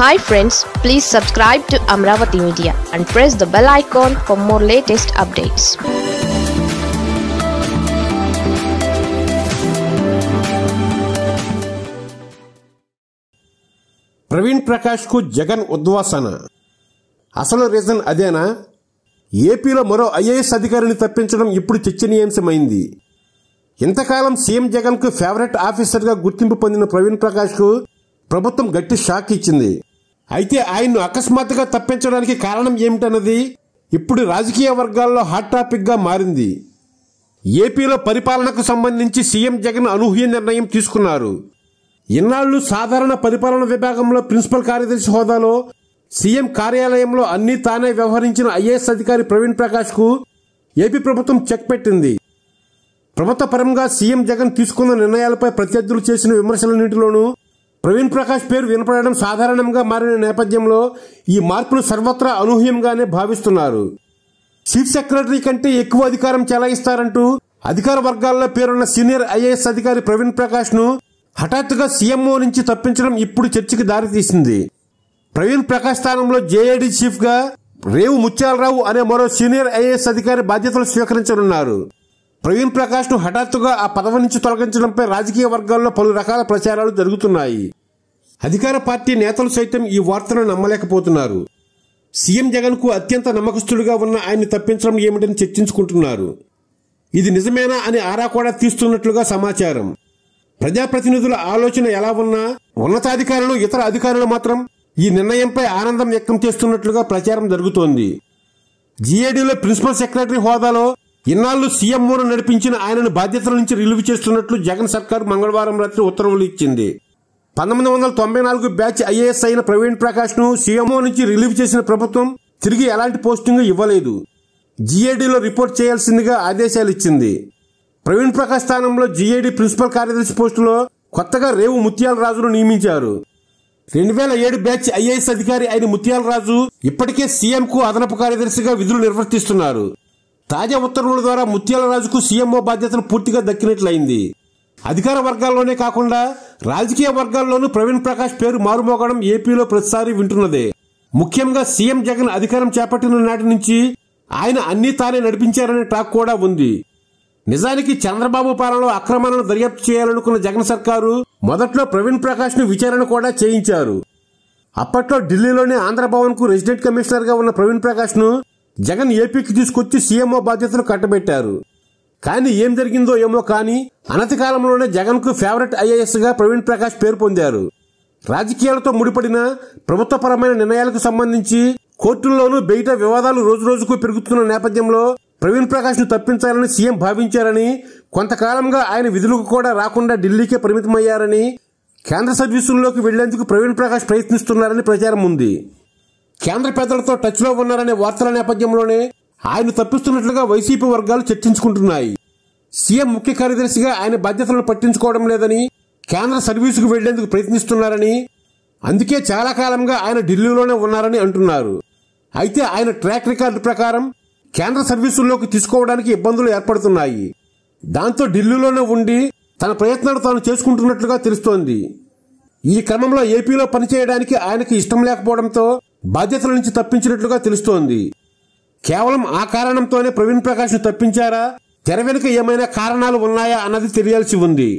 hi friends please subscribe to Amaravati media and press the bell icon for more latest updates Praveen ప్రకాష్కు జగన్ ఉద్వాసన అసలు reason అదేనా ఏపీలో మరో ఐఏఎస్ అధికారిని తప్పించడం ఇప్పుడు చర్చనీయాంశమైంది ఇంతకాలం సీఎం జగన్కు ఫేవరెట్ ఆఫీసర్గా గుర్తింపు పొందిన ప్రవీణ్ ప్రకాష్కు ప్రభుత్వం గట్టి షాక్ ఇచ్చింది అయితే ఆయన్ను అకస్మాత్తుగా తప్పించడానికి కారణం ఏమిటన్నది ఇప్పుడు రాజకీయ వర్గాల్లో హాట్ టాపిక్గా మారింది ఏపీలో పరిపాలనకు సంబంధించి సీఎం జగన్ అనూహ్య నిర్ణయం తీసుకున్నారు ఇన్నాళ్లు సాధారణ పరిపాలన విభాగంలో ప్రిన్సిపల్ కార్యదర్శి హోదాలో సీఎం కార్యాలయంలో అన్ని తానే వ్యవహరించిన ఐఏఎస్ అధికారి ప్రవీణ్ ప్రకాష్కు ఏపీ ప్రభుత్వం చెక్ పెట్టింది పరంగా సీఎం జగన్ తీసుకున్న నిర్ణయాలపై ప్రత్యర్థులు చేసిన విమర్శలన్నింటిలోనూ ప్రవీణ్ ప్రకాష్ పేరు వినపడడం సాధారణంగా మారిన నేపథ్యంలో ఈ మార్పును సర్వత్రా అనూహ్యంగానే భావిస్తున్నారు చీఫ్ సెక్రటరీ కంటే ఎక్కువ అధికారం చెలాయిస్తారంటూ అధికార వర్గాల్లో పేరున్న సీనియర్ ఐఏఎస్ అధికారి ప్రవీణ్ ప్రకాష్ ను హఠాత్తుగా సీఎంఓ నుంచి తప్పించడం ఇప్పుడు చర్చకి దారితీసింది ప్రవీణ్ ప్రకాష్ స్థానంలో జేఏడీ చీఫ్ గా రేవు ముత్యాలరావు అనే మరో సీనియర్ ఐఏఎస్ అధికారి బాధ్యతలు స్వీకరించనున్నారు ప్రవీణ్ ప్రకాష్ ను హఠాత్తుగా ఆ పదవి నుంచి తొలగించడంపై రాజకీయ వర్గాల్లో పలు రకాల ప్రచారాలు జరుగుతున్నాయి అధికార పార్టీ నేతలు సైతం ఈ వార్తను నమ్మలేకపోతున్నారు సీఎం జగన్ కు అత్యంత నమ్మకస్తుడిగా ఉన్న ఆయన్ని తప్పించడం ఏమిటని చర్చించుకుంటున్నారు ఇది నిజమేనా అని ఆరా కూడా తీస్తున్నట్లుగా సమాచారం ప్రజాప్రతినిధుల ఆలోచన ఎలా ఉన్నా ఉన్నతాధికారులు ఇతర అధికారులు మాత్రం ఈ నిర్ణయంపై ఆనందం వ్యక్తం చేస్తున్నట్లుగా ప్రచారం జరుగుతోంది జీఏడీలో ప్రిన్సిపల్ సెక్రటరీ హోదాలో ఇన్నాళ్లు సీఎంఓను నడిపించిన ఆయనను బాధ్యతల నుంచి రిలీవ్ చేస్తున్నట్లు జగన్ సర్కార్ మంగళవారం రాత్రి ఉత్తర్వులు ఇచ్చింది పంతొమ్మిది వందల తొంభై నాలుగు బ్యాచ్ ఐఏఎస్ అయిన ప్రవీణ్ ప్రకాష్ ను సీఎంఓ నుంచి రిలీవ్ చేసిన ప్రభుత్వం తిరిగి ఎలాంటి పోస్టింగ్ ఇవ్వలేదు జీఏడీలో రిపోర్ట్ చేయాల్సిందిగా ఆదేశాలు ఇచ్చింది ప్రవీణ్ ప్రకాష్ స్థానంలో జీఏడీ ప్రిన్సిపల్ కార్యదర్శి పోస్టులో కొత్తగా రేవు ముత్యాలరాజును నియమించారు రెండు వేల ఏడు బ్యాచ్ ఐఏఎస్ అధికారి అయిన ముత్యాలరాజు ఇప్పటికే సీఎంకు అదనపు కార్యదర్శిగా విధులు నిర్వర్తిస్తున్నారు తాజా ఉత్తర్వుల ద్వారా ముత్యాల రాజుకు సీఎంఓ బాధ్యతను పూర్తిగా దక్కినట్లయింది అధికార వర్గాల్లోనే కాకుండా రాజకీయ వర్గాల్లోనూ ప్రవీణ్ ప్రకాష్ పేరు మారుమోగడం ఏపీలో ప్రతిసారి వింటున్నదే ముఖ్యంగా సీఎం జగన్ అధికారం చేపట్టిన నాటి నుంచి ఆయన అన్ని తానే నడిపించారనే టాక్ కూడా ఉంది నిజానికి చంద్రబాబు పాలనలో అక్రమాలను దర్యాప్తు చేయాలనుకున్న జగన్ సర్కారు మొదట్లో ప్రవీణ్ ప్రకాష్ ను విచారణ కూడా చేయించారు అప్పట్లో ఢిల్లీలోని ఆంధ్రభవన్ కు రెసిడెంట్ కమిషనర్ గా ఉన్న ప్రవీణ్ ప్రకాష్ ను జగన్ ఏపీకి తీసుకొచ్చి సీఎంఓ బాధ్యతలు కట్టబెట్టారు కానీ ఏం జరిగిందో ఏమో కానీ అనతి కాలంలోనే జగన్ కు ఫేవరెట్ ఐఏఎస్ గా ప్రవీణ్ ప్రకాష్ పేరు పొందారు రాజకీయాలతో ముడిపడిన ప్రభుత్వపరమైన నిర్ణయాలకు సంబంధించి కోర్టుల్లోనూ బయట వివాదాలు రోజు రోజుకు పెరుగుతున్న నేపథ్యంలో ప్రవీణ్ ప్రకాష్ ను తప్పించాలని సీఎం భావించారని కొంతకాలంగా ఆయన విధులకు కూడా రాకుండా ఢిల్లీకే పరిమితమయ్యారని కేంద్ర సర్వీసుల్లోకి వెళ్లేందుకు ప్రవీణ్ ప్రకాష్ ప్రయత్నిస్తున్నారని ప్రచారం ఉంది కేంద్ర పెద్దలతో టచ్లో ఉన్నారనే వార్తల నేపథ్యంలోనే ఆయన తప్పిస్తున్నట్లుగా వైసీపీ వర్గాలు చర్చించుకుంటున్నాయి సీఎం ముఖ్య కార్యదర్శిగా ఆయన బాధ్యతలను పట్టించుకోవడం లేదని కేంద్ర సర్వీసుకు వెళ్లేందుకు ప్రయత్నిస్తున్నారని అందుకే చాలా కాలంగా ఆయన ఢిల్లీలోనే ఉన్నారని అంటున్నారు అయితే ఆయన ట్రాక్ రికార్డు ప్రకారం కేంద్ర సర్వీసుల్లోకి తీసుకోవడానికి ఇబ్బందులు ఏర్పడుతున్నాయి దాంతో ఢిల్లీలోనే ఉండి తన ప్రయత్నాలు తాను చేసుకుంటున్నట్లుగా తెలుస్తోంది ఈ క్రమంలో ఏపీలో పనిచేయడానికి ఆయనకి ఇష్టం లేకపోవడంతో బాధ్యతల నుంచి తప్పించినట్లుగా తెలుస్తోంది కేవలం ఆ కారణంతోనే ప్రవీణ్ ప్రకాష్ను తప్పించారా తెర వెనుక ఏమైనా కారణాలు ఉన్నాయా అన్నది తెలియాల్సి ఉంది